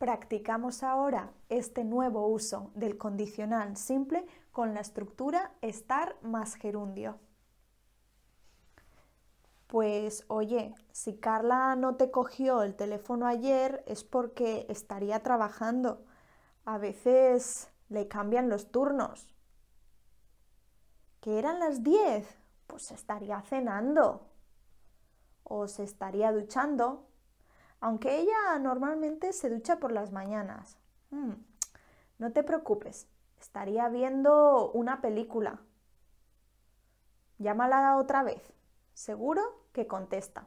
Practicamos ahora este nuevo uso del condicional simple con la estructura estar más gerundio. Pues oye, si Carla no te cogió el teléfono ayer es porque estaría trabajando. A veces le cambian los turnos. ¿Qué eran las 10? Pues estaría cenando. O se estaría duchando aunque ella normalmente se ducha por las mañanas. Mm, no te preocupes, estaría viendo una película. Llámala otra vez, seguro que contesta.